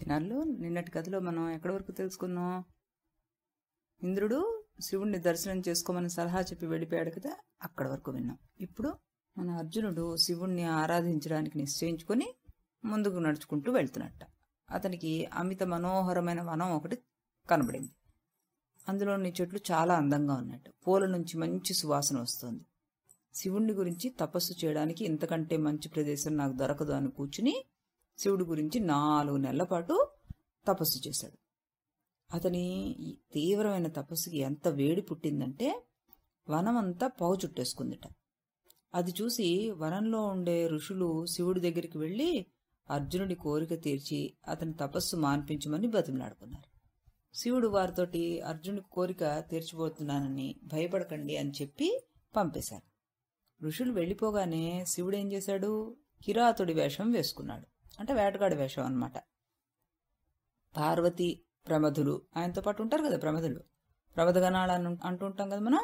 చిన్నారులు నిన్నటి కథలో మనం ఎక్కడి వరకు తెలుసుకున్నాం ఇంద్రుడు శివుణ్ణి దర్శనం చేసుకోమని సలహా చెప్పి వెళ్ళిపోయాడు కదా అక్కడి వరకు విన్నాం ఇప్పుడు మన అర్జునుడు శివుణ్ణి ఆరాధించడానికి నిశ్చయించుకొని ముందుకు నడుచుకుంటూ వెళ్తున్నట్ట అతనికి అమిత మనోహరమైన వనం ఒకటి కనబడింది అందులోని చెట్లు చాలా అందంగా ఉన్నట్టు పూల నుంచి మంచి సువాసన వస్తుంది శివుణ్ణి గురించి తపస్సు చేయడానికి ఇంతకంటే మంచి ప్రదేశం నాకు దొరకదు అని కూర్చుని శివుడి గురించి నాలుగు నెలల పాటు తపస్సు చేశాడు అతని తీవ్రమైన తపస్సుకి ఎంత వేడి పుట్టిందంటే వనం అంతా పొగ చుట్టేసుకుందిట అది చూసి వనంలో ఉండే ఋషులు శివుడి దగ్గరికి వెళ్ళి అర్జునుడి కోరిక తీర్చి అతని తపస్సు మాన్పించమని బతిమలాడుకున్నారు శివుడు వారితోటి అర్జునుడి కోరిక తీర్చిపోతున్నానని భయపడకండి అని చెప్పి పంపేశారు ఋషులు వెళ్ళిపోగానే శివుడు ఏం చేశాడు కిరాతుడి వేషం వేసుకున్నాడు అంటే వేటగాడి వేషం అనమాట పార్వతి ప్రమధులు ఆయనతో పాటు ఉంటారు కదా ప్రమధులు ప్రమదగణాలు అను అంటుంటాం కదా మనం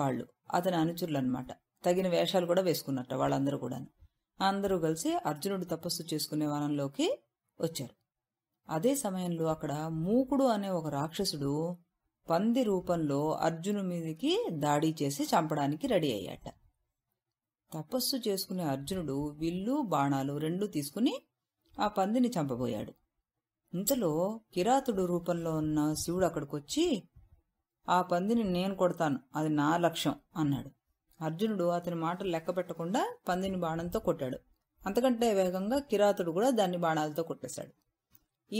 వాళ్ళు అతని అనుచరులు అనమాట తగిన వేషాలు కూడా వేసుకున్నట్ట వాళ్ళందరూ కూడా అందరూ కలిసి అర్జునుడు తపస్సు చేసుకునే వనంలోకి వచ్చారు అదే సమయంలో అక్కడ మూకుడు అనే ఒక రాక్షసుడు పంది రూపంలో అర్జును మీదకి దాడి చేసి చంపడానికి రెడీ అయ్యాట తపస్సు చేసుకునే అర్జునుడు విల్లు బాణాలు రెండు తీసుకుని ఆ పందిని చంపబోయాడు ఇంతలో కిరాతుడు రూపంలో ఉన్న శివుడు అక్కడికొచ్చి ఆ పందిని నేను కొడతాను అది నా లక్ష్యం అన్నాడు అర్జునుడు అతని మాటలు లెక్క పెట్టకుండా పందిని బాణంతో కొట్టాడు అంతకంటే వేగంగా కిరాతుడు కూడా దాన్ని బాణాలతో కొట్టేశాడు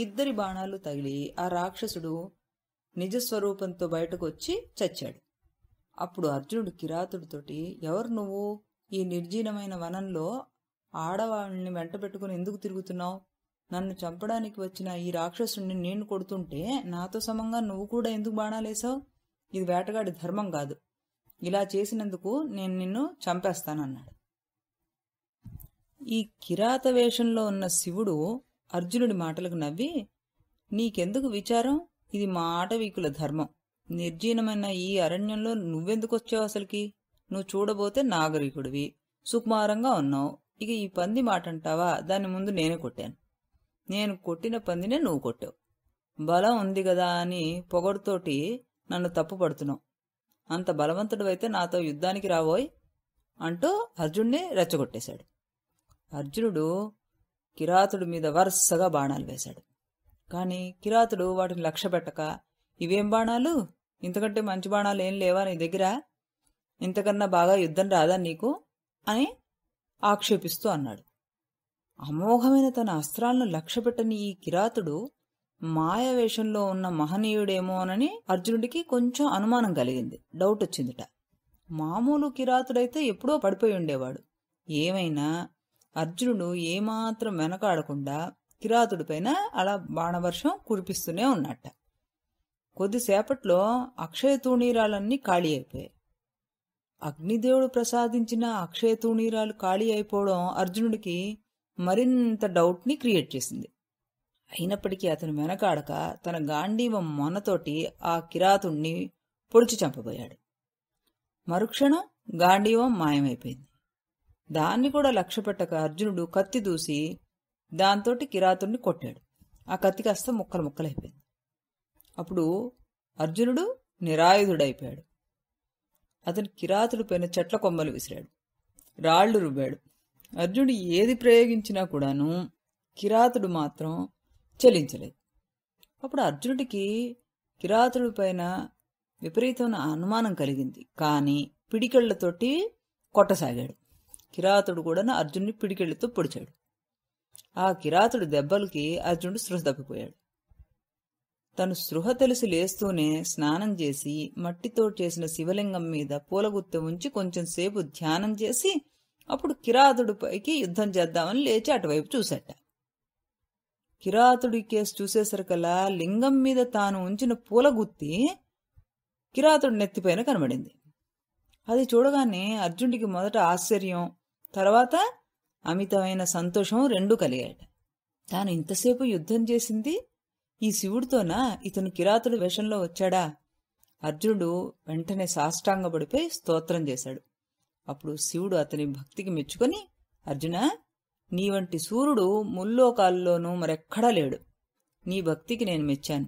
ఇద్దరి బాణాలు తగిలి ఆ రాక్షసుడు నిజస్వరూపంతో బయటకు వచ్చి చచ్చాడు అప్పుడు అర్జునుడు కిరాతుడితోటి ఎవరు నువ్వు ఈ నిర్జీనమైన వనంలో ఆడవాళ్ళని వెంట పెట్టుకుని ఎందుకు తిరుగుతున్నావు నన్ను చంపడానికి వచ్చిన ఈ రాక్షసుని నేను కొడుతుంటే నాతో సమంగా నువ్వు కూడా ఎందుకు బాణాలేశావు ఇది వేటగాడి ధర్మం కాదు ఇలా చేసినందుకు నేను నిన్ను చంపేస్తానన్నాడు ఈ కిరాత వేషంలో ఉన్న శివుడు అర్జునుడి మాటలకు నవ్వి నీకెందుకు విచారం ఇది మా ఆటవీకుల ధర్మం నిర్జీనమైన ఈ అరణ్యంలో నువ్వెందుకు వచ్చావు అసలుకి నువ్వు చూడబోతే నాగరికుడివి సుకుమారంగా ఉన్నావు ఇక ఈ పంది మాట అంటావా దాని ముందు నేను కొట్టాను నేను కొట్టిన పందినే నువ్వు కొట్టావు బలం ఉంది కదా అని పొగడుతోటి నన్ను తప్పు పడుతున్నావు అంత బలవంతుడు అయితే నాతో యుద్ధానికి రావోయ్ అంటూ అర్జున్ని రెచ్చగొట్టేశాడు అర్జునుడు కిరాతుడి మీద వరుసగా బాణాలు వేశాడు కానీ కిరాతుడు వాటిని లక్ష్య పెట్టక ఇవేం బాణాలు ఇంతకంటే మంచి బాణాలు ఏం లేవా నీ దగ్గర ఇంతకన్నా బాగా యుద్ధం రాదా నీకు అని ఆక్షేపిస్తూ అన్నాడు అమోఘమైన తన అస్త్రాలను లక్ష్యపెట్టని ఈ కిరాతుడు మాయవేషంలో ఉన్న మహనీయుడేమోనని అర్జునుడికి కొంచెం అనుమానం కలిగింది డౌట్ వచ్చిందిట మామూలు కిరాతుడైతే ఎప్పుడో పడిపోయి ఉండేవాడు ఏమైనా అర్జునుడు ఏమాత్రం వెనకాడకుండా కిరాతుడిపైన అలా బాణవర్షం కురిపిస్తూనే ఉన్నట్ట కొద్దిసేపట్లో అక్షయ తూణీరాలన్నీ ఖాళీ అయిపోయాయి అగ్నిదేవుడు ప్రసాదించిన అక్షయ తూణీరాలు ఖాళీ అయిపోవడం అర్జునుడికి మరింత డౌట్ని క్రియేట్ చేసింది అయినప్పటికీ అతను వెనకాడక తన గాంధీవ మొన్నతోటి ఆ కిరాతుణ్ణి పొడిచి చంపబోయాడు మరుక్షణం గాంధీవం మాయమైపోయింది దాన్ని కూడా లక్ష్యపెట్టక అర్జునుడు కత్తి దూసి దాంతోటి కిరాతుణ్ణి కొట్టాడు ఆ కత్తి కాస్త ముక్కలు ముక్కలైపోయింది అప్పుడు అర్జునుడు నిరాయుధుడైపోయాడు అతను కిరాతులు పైన చెట్ల కొమ్మలు విసిరాడు రాళ్లు రుబ్బాడు అర్జునుడు ఏది ప్రయోగించినా కూడాను కిరాతుడు మాత్రం చెలించలేదు అప్పుడు అర్జునుడికి కిరాతుడి పైన విపరీతమైన అనుమానం కలిగింది కానీ పిడికెళ్లతోటి కొట్టసాగాడు కిరాతుడు కూడా అర్జునుడిని పిడికెళ్లతో పొడిచాడు ఆ కిరాతుడు దెబ్బలకి అర్జునుడు సృహ తప్పిపోయాడు తను స్పృహ తెలిసి లేస్తూనే స్నానం చేసి మట్టితో చేసిన శివలింగం మీద పూలగుత్త ఉంచి కొంచెం సేపు ధ్యానం చేసి అప్పుడు కిరాతుడిపైకి యుద్ధం చేద్దామని లేచి అటువైపు చూశాట కిరాతుడి కేసు చూసేసరికలా లింగం మీద తాను ఉంచిన పూలగుత్తి కిరాతుడి నెత్తిపైన కనబడింది అది చూడగానే అర్జునుడికి మొదట ఆశ్చర్యం తర్వాత అమితమైన సంతోషం రెండూ కలిగాడు తాను ఇంతసేపు యుద్ధం చేసింది ఈ శివుడితోనా ఇతను కిరాతుడు వేషంలో వచ్చాడా అర్జునుడు వెంటనే సాష్టాంగపడిపోయి స్తోత్రం చేశాడు అప్పుడు శివుడు అతని భక్తికి మెచ్చుకొని అర్జున నీ వంటి సూర్యుడు ముల్లోకాల్లోనూ మరెక్కడా లేడు నీ భక్తికి నేను మెచ్చాను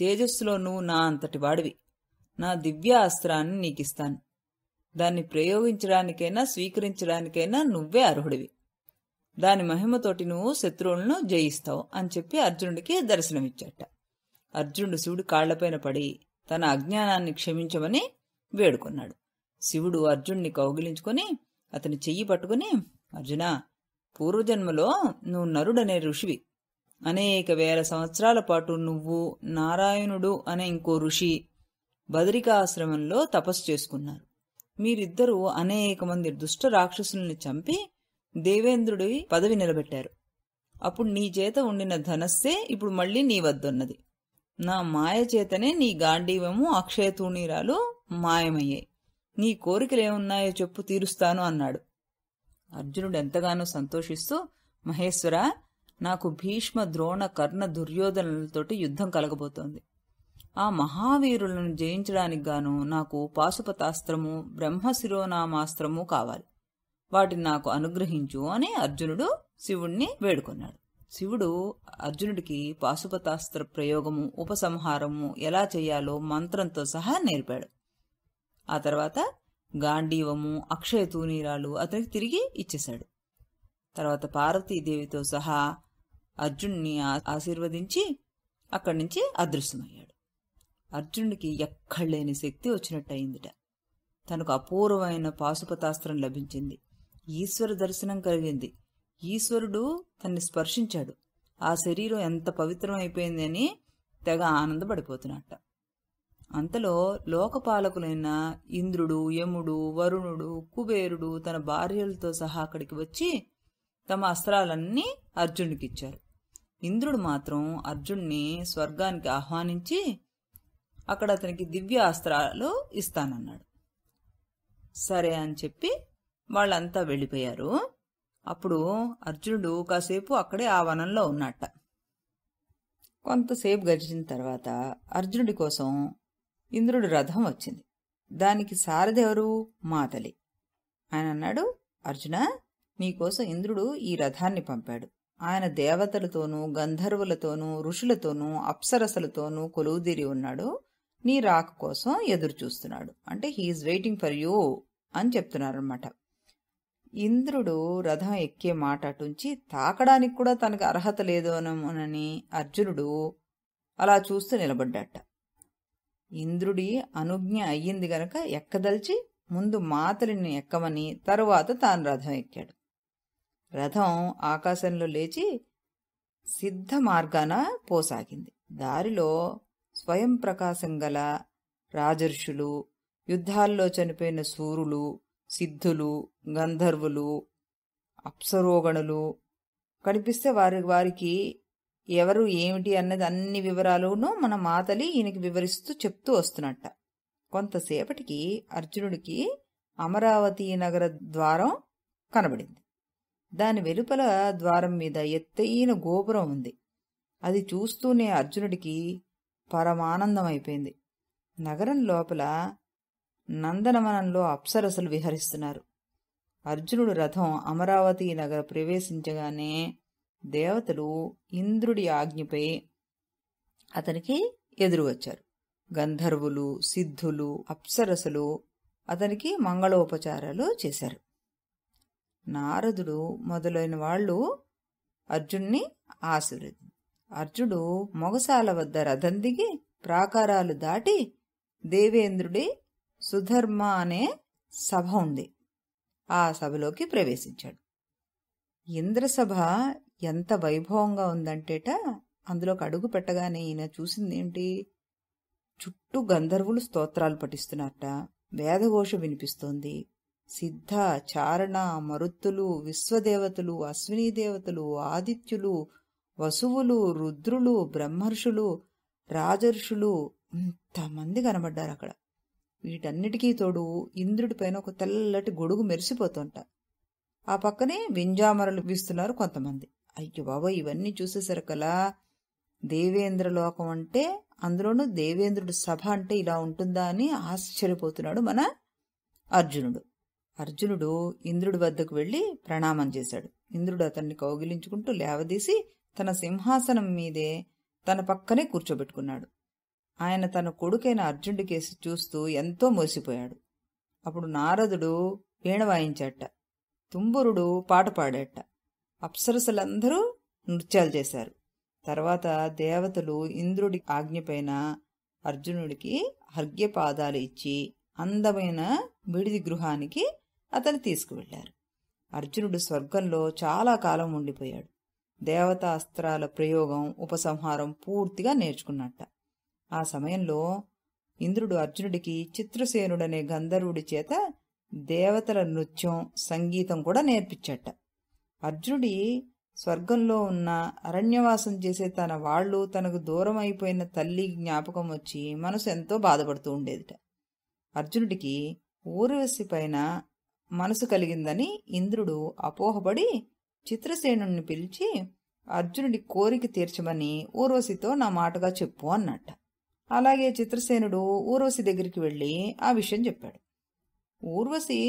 తేజస్సులో నువ్వు నా అంతటి వాడివి నా దివ్యాస్త్రాన్ని నీకిస్తాను దాన్ని ప్రయోగించడానికైనా స్వీకరించడానికైనా నువ్వే అర్హుడివి దాని మహిమతోటి నువ్వు శత్రువులను జయిస్తావు అని చెప్పి అర్జునుడికి దర్శనమిచ్చాట అర్జునుడు శివుడి కాళ్లపైన పడి తన అజ్ఞానాన్ని క్షమించమని వేడుకున్నాడు శివుడు అర్జున్ని కౌగిలించుకొని అతని చెయ్యి పట్టుకుని అర్జున పూర్వజన్మలో నువ్వు నరుడనే ఋషివి అనేక వేల సంవత్సరాల పాటు నువ్వు నారాయణుడు అనే ఇంకో ఋషి బదరికాశ్రమంలో తపస్సు చేసుకున్నారు మీరిద్దరూ అనేక మంది దుష్ట రాక్షసుల్ని చంపి దేవేంద్రుడి పదవి నిలబెట్టారు అప్పుడు నీ చేత ఉండిన ధనస్సే ఇప్పుడు మళ్ళీ నీ వద్దన్నది నా మాయ చేతనే నీ గాంధీవము అక్షయ తూణీరాలు మాయమయ్యాయి నీ కోరికలేమున్నాయో చెప్పు తీరుస్తాను అన్నాడు అర్జునుడు ఎంతగానో సంతోషిస్తూ మహేశ్వర నాకు భీష్మ ద్రోణ కర్ణ దుర్యోధనులతోటి యుద్ధం కలగబోతోంది ఆ మహావీరులను జయించడానికి గాను నాకు పాశుపతాస్త్రము బ్రహ్మ శిరోనామాస్త్రము కావాలి వాటిని నాకు అనుగ్రహించు అని అర్జునుడు శివుణ్ణి వేడుకున్నాడు శివుడు అర్జునుడికి పాశుపతాస్త్ర ప్రయోగము ఉపసంహారము ఎలా చేయాలో మంత్రంతో సహా నేర్పాడు ఆ తర్వాత గాంధీవము అక్షయ తూనీరాలు అతనికి తిరిగి ఇచ్చేశాడు తర్వాత పార్వతీదేవితో సహా అర్జున్ని ఆశీర్వదించి అక్కడి నుంచి అదృశ్యమయ్యాడు అర్జునుడికి ఎక్కడలేని శక్తి వచ్చినట్టయిందిట తనకు అపూర్వమైన పాశుపతాస్త్రం లభించింది ఈశ్వర దర్శనం కలిగింది ఈశ్వరుడు తన్ని స్పర్శించాడు ఆ శరీరం ఎంత పవిత్రం అయిపోయిందని తెగ ఆనందపడిపోతున్నట్ట అంతలో లోకపాలకులైన ఇంద్రుడు యముడు వరుణుడు కుబేరుడు తన భార్యలతో సహా అక్కడికి వచ్చి తమ అస్త్రాలన్నీ అర్జునుడికిచ్చారు ఇంద్రుడు మాత్రం అర్జున్ని స్వర్గానికి ఆహ్వానించి అక్కడ అతనికి దివ్య అస్త్రాలు ఇస్తానన్నాడు సరే అని చెప్పి వాళ్ళంతా వెళ్ళిపోయారు అప్పుడు అర్జునుడు కాసేపు అక్కడే ఆ వనంలో ఉన్నట్ట కొంతసేపు గడిచిన తర్వాత అర్జునుడి కోసం ఇంద్రుడి రథం వచ్చింది దానికి సారథెవరు మాతలి ఆయన అన్నాడు అర్జున నీకోసం ఇంద్రుడు ఈ రథాన్ని పంపాడు ఆయన దేవతలతోనూ గంధర్వులతోనూ ఋషులతోనూ అప్సరసలతోనూ కొలువుదీరి ఉన్నాడు నీ రాక కోసం ఎదురు చూస్తున్నాడు అంటే హీఈస్ వెయిటింగ్ ఫర్ యూ అని చెప్తున్నారన్నమాట ఇంద్రుడు రథం ఎక్కే మాట అటుంచి తాకడానికి కూడా తనకు అర్హత లేదోనని అర్జునుడు అలా చూస్తూ నిలబడ్డాట ఇంద్రుడి అనుజ్ఞ అయ్యింది గనక ఎక్కదలిచి ముందు మాతలిని ఎక్కమని తరువాత తాను రథం ఎక్కాడు రథం ఆకాశంలో లేచి సిద్ధ మార్గాన పోసాగింది దారిలో స్వయం ప్రకాశం గల రాజర్షులు యుద్ధాల్లో చనిపోయిన సూరులు సిద్ధులు గంధర్వులు అప్సరోగణులు కనిపిస్తే వారి వారికి ఎవరు ఏమిటి అన్నది అన్ని వివరాలను మన మాతలి ఈయనకి వివరిస్తూ చెప్తూ వస్తున్నట్ట కొంతసేపటికి అర్జునుడికి అమరావతి నగర ద్వారం కనబడింది దాని వెలుపల ద్వారం మీద ఎత్తైన గోపురం ఉంది అది చూస్తూనే అర్జునుడికి పరమానందమైపోయింది నగరం లోపల నందనవనంలో అప్సరసలు విహరిస్తున్నారు అర్జునుడు రథం అమరావతి నగర ప్రవేశించగానే దేవతలు ఇంద్రుడి ఆజ్ఞపై అతనికి ఎదురు వచ్చారు గంధర్వులు సిద్ధులు అప్సరసులు అతనికి మంగళోపచారాలు చేశారు నారదుడు మొదలైన వాళ్ళు అర్జున్ని ఆశీర్వదించారు అర్జుడు మొగసాల వద్ద రథం దిగి ప్రాకారాలు దాటి దేవేంద్రుడి సుధర్మ అనే సభ ఉంది ఆ సభలోకి ప్రవేశించాడు ఇంద్రసభ ఎంత వైభవంగా ఉందంటేట అందులోకి అడుగు పెట్టగానే ఈయన చూసిందేంటి చుట్టూ గంధర్వులు స్తోత్రాలు పఠిస్తున్నారట వేదఘోష వినిపిస్తోంది సిద్ధ చారణ మరుత్తులు విశ్వదేవతలు అశ్విని దేవతలు ఆదిత్యులు వసువులు రుద్రులు బ్రహ్మర్షులు రాజర్షులు ఇంతమంది కనబడ్డారు అక్కడ వీటన్నిటికీ తోడు ఇంద్రుడి పైన ఒక తెల్లటి గొడుగు మెరిసిపోతుంట ఆ పక్కనే వింజామరలు వీస్తున్నారు కొంతమంది అయ్యో బాబా ఇవన్నీ చూసేసరికలా దేవేంద్ర లోకం అంటే అందులోనూ దేవేంద్రుడు సభ అంటే ఇలా ఉంటుందా అని ఆశ్చర్యపోతున్నాడు మన అర్జునుడు అర్జునుడు ఇంద్రుడి వద్దకు వెళ్ళి ప్రణామం చేశాడు ఇంద్రుడు అతన్ని కౌగిలించుకుంటూ లేవదీసి తన సింహాసనం మీదే తన పక్కనే కూర్చోబెట్టుకున్నాడు ఆయన తన కొడుకైన అర్జునుడి చూస్తూ ఎంతో మోసిపోయాడు అప్పుడు నారదుడు వీణ వాయించాట తుంబురుడు పాట పాడేట అప్సరసలందరూ నృత్యాలు చేశారు తర్వాత దేవతలు ఇంద్రుడి ఆజ్ఞపైన అర్జునుడికి హర్గ్యపాదాలు ఇచ్చి అందమైన విడిది గృహానికి అతను తీసుకువెళ్లారు అర్జునుడు స్వర్గంలో చాలా కాలం ఉండిపోయాడు దేవతాస్త్రాల ప్రయోగం ఉపసంహారం పూర్తిగా నేర్చుకున్నట్ట ఆ సమయంలో ఇంద్రుడు అర్జునుడికి చిత్రసేనుడనే గంధర్వుడి చేత దేవతల నృత్యం సంగీతం కూడా నేర్పించట అర్జునుడి స్వర్గంలో ఉన్న అరణ్యవాసం చేసే తన వాళ్ళు తనకు దూరం అయిపోయిన తల్లి జ్ఞాపకం వచ్చి మనసు ఎంతో బాధపడుతూ ఉండేదిట అర్జునుడికి ఊర్వశి పైన మనసు కలిగిందని ఇంద్రుడు అపోహపడి చిత్రసేనుణ్ణి పిలిచి అర్జునుడి కోరిక తీర్చమని ఊర్వశితో నా మాటగా చెప్పు అన్నట్ట అలాగే చిత్రసేనుడు ఊర్వశి దగ్గరికి వెళ్ళి ఆ విషయం చెప్పాడు ఊర్వశి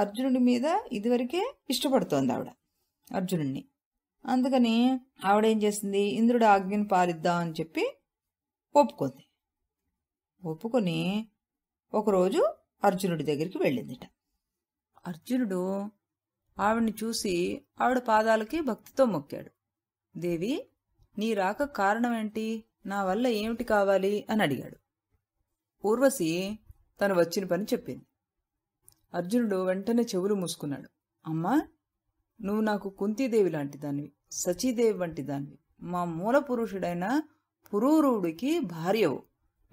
అర్జునుడి మీద ఇదివరకే ఇష్టపడుతోంది ఆవిడ అర్జునుడిని అందుకని ఆవిడేం చేసింది ఇంద్రుడు ఆజ్ఞను పాలిద్దాం అని చెప్పి ఒప్పుకుంది ఒప్పుకొని ఒకరోజు అర్జునుడి దగ్గరికి వెళ్ళిందిట అర్జునుడు ఆవిడ్ని చూసి ఆవిడ పాదాలకి భక్తితో మొక్కాడు దేవి నీ రాక కారణమేంటి నా వల్ల ఏమిటి కావాలి అని అడిగాడు ఊర్వశి తను వచ్చిన పని చెప్పింది అర్జునుడు వెంటనే చెవులు మూసుకున్నాడు అమ్మా నువ్వు నాకు కుంతీదేవి లాంటి దానివి సచీదేవి వంటి దానివి మా మూల పురుషుడైన పురూరుడికి భార్యవు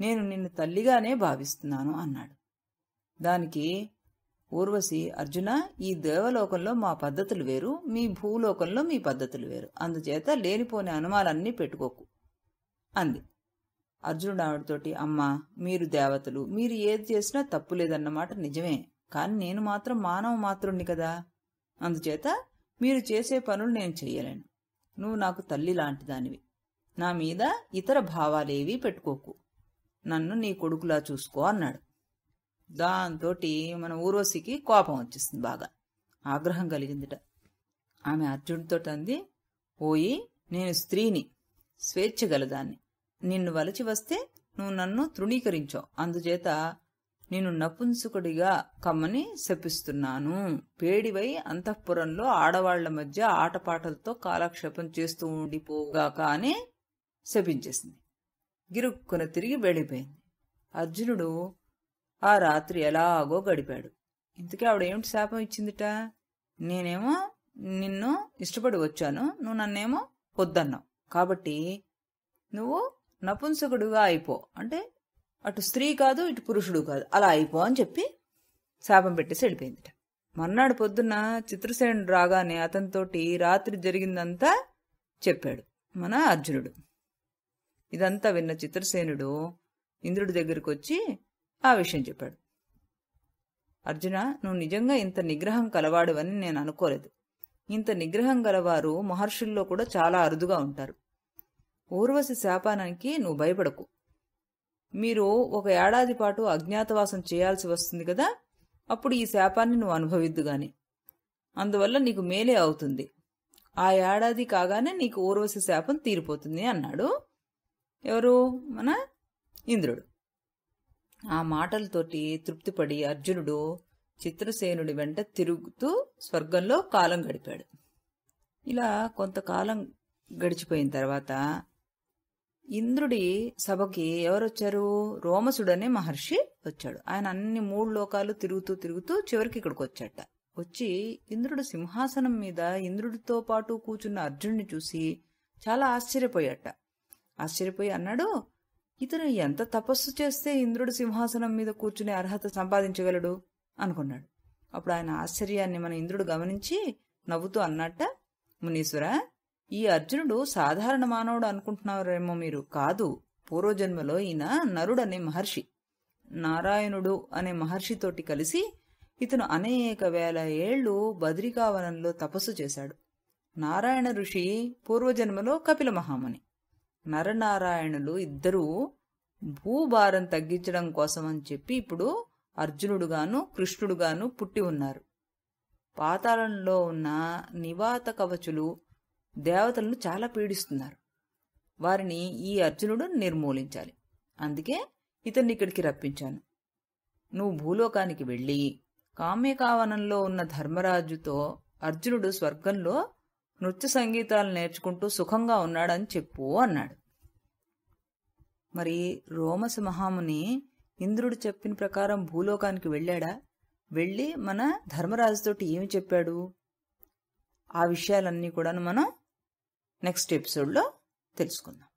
నేను నిన్ను తల్లిగానే భావిస్తున్నాను అన్నాడు దానికి ఊర్వశి అర్జున ఈ దేవలోకంలో మా పద్ధతులు వేరు మీ భూలోకంలో మీ పద్ధతులు వేరు అందుచేత లేనిపోని అనుమానాన్ని పెట్టుకోకు అంది అర్జునుడు ఆవిడతోటి అమ్మా మీరు దేవతలు మీరు ఏది చేసినా తప్పు లేదన్నమాట నిజమే కానీ నేను మాత్రం మానవ మాత్రుణ్ణి కదా అందుచేత మీరు చేసే పనులు నేను చెయ్యలేను నువ్వు నాకు తల్లి లాంటి దానివి నా మీద ఇతర భావాలేవీ పెట్టుకోకు నన్ను నీ కొడుకులా చూసుకో అన్నాడు దాంతో మన ఊర్వశికి కోపం వచ్చేసింది బాగా ఆగ్రహం కలిగిందిట ఆమె అర్జునుడితో అంది ఓయి నేను స్త్రీని స్వేచ్ఛ గలదాన్ని నిన్ను వలచి వస్తే నువ్వు నన్ను తృణీకరించావు అందుచేత నేను నపుంసుకుడిగా కమ్మని శపిస్తున్నాను పేడివై అంతఃపురంలో ఆడవాళ్ల మధ్య ఆటపాటలతో కాలక్షేపం చేస్తూ ఉండిపోగా కానీ శపించేసింది గిరుక్కున తిరిగి వెళ్ళిపోయింది అర్జునుడు ఆ రాత్రి ఎలాగో గడిపాడు ఇంతకీ ఆవిడేమిటి శాపం ఇచ్చిందిట నేనేమో నిన్ను ఇష్టపడి వచ్చాను నువ్వు నన్నేమో వద్దన్నావు కాబట్టి నువ్వు నపుంసకుడుగా అయిపో అంటే అటు స్త్రీ కాదు ఇటు పురుషుడు కాదు అలా అయిపో అని చెప్పి శాపం పెట్టేసి వెళ్ళిపోయిందిట మర్నాడు పొద్దున్న చిత్రసేనుడు రాగానే అతనితోటి రాత్రి జరిగిందంతా చెప్పాడు మన అర్జునుడు ఇదంతా విన్న చిత్రసేనుడు ఇంద్రుడి దగ్గరికి వచ్చి ఆ విషయం చెప్పాడు అర్జున నువ్వు నిజంగా ఇంత నిగ్రహం కలవాడు అని నేను అనుకోలేదు ఇంత నిగ్రహం గలవారు మహర్షుల్లో కూడా చాలా అరుదుగా ఉంటారు ఊర్వశి శాపానానికి నువ్వు భయపడకు మీరు ఒక ఏడాది పాటు అజ్ఞాతవాసం చేయాల్సి వస్తుంది కదా అప్పుడు ఈ శాపాన్ని నువ్వు అనుభవిద్దు గాని అందువల్ల నీకు మేలే అవుతుంది ఆ ఏడాది కాగానే నీకు ఊర్వశ శాపం తీరిపోతుంది అన్నాడు ఎవరు మన ఇంద్రుడు ఆ మాటలతోటి తృప్తిపడి అర్జునుడు చిత్రసేనుడి వెంట తిరుగుతూ స్వర్గంలో కాలం గడిపాడు ఇలా కొంతకాలం గడిచిపోయిన తర్వాత ఇంద్రుడి సభకి ఎవరొచ్చారు అనే మహర్షి వచ్చాడు ఆయన అన్ని మూడు లోకాలు తిరుగుతూ తిరుగుతూ చివరికి ఇక్కడికి వచ్చాట వచ్చి ఇంద్రుడు సింహాసనం మీద ఇంద్రుడితో పాటు కూర్చున్న అర్జునుడిని చూసి చాలా ఆశ్చర్యపోయాట ఆశ్చర్యపోయి అన్నాడు ఇతను ఎంత తపస్సు చేస్తే ఇంద్రుడు సింహాసనం మీద కూర్చునే అర్హత సంపాదించగలడు అనుకున్నాడు అప్పుడు ఆయన ఆశ్చర్యాన్ని మన ఇంద్రుడు గమనించి నవ్వుతూ అన్నట్ట మునీశ్వరా ఈ అర్జునుడు సాధారణ మానవుడు అనుకుంటున్నారేమో మీరు కాదు పూర్వజన్మలో ఈయన నరుడనే మహర్షి నారాయణుడు అనే మహర్షితోటి కలిసి ఇతను అనేక వేల ఏళ్లు బద్రికావనంలో తపస్సు చేశాడు నారాయణ ఋషి పూర్వజన్మలో కపిల మహాముని నరనారాయణులు ఇద్దరూ భూభారం తగ్గించడం కోసం అని చెప్పి ఇప్పుడు అర్జునుడుగాను కృష్ణుడుగాను పుట్టి ఉన్నారు పాతాళంలో ఉన్న నివాత కవచులు దేవతలను చాలా పీడిస్తున్నారు వారిని ఈ అర్జునుడు నిర్మూలించాలి అందుకే ఇతన్ని ఇక్కడికి రప్పించాను నువ్వు భూలోకానికి వెళ్ళి కామ్యకావనంలో ఉన్న ధర్మరాజుతో అర్జునుడు స్వర్గంలో నృత్య సంగీతాలు నేర్చుకుంటూ సుఖంగా ఉన్నాడని చెప్పు అన్నాడు మరి రోమస మహాముని ఇంద్రుడు చెప్పిన ప్రకారం భూలోకానికి వెళ్ళాడా వెళ్ళి మన ధర్మరాజుతోటి ఏమి చెప్పాడు ఆ విషయాలన్నీ కూడాను మనం నెక్స్ట్ ఎపిసోడ్లో తెలుసుకుందాం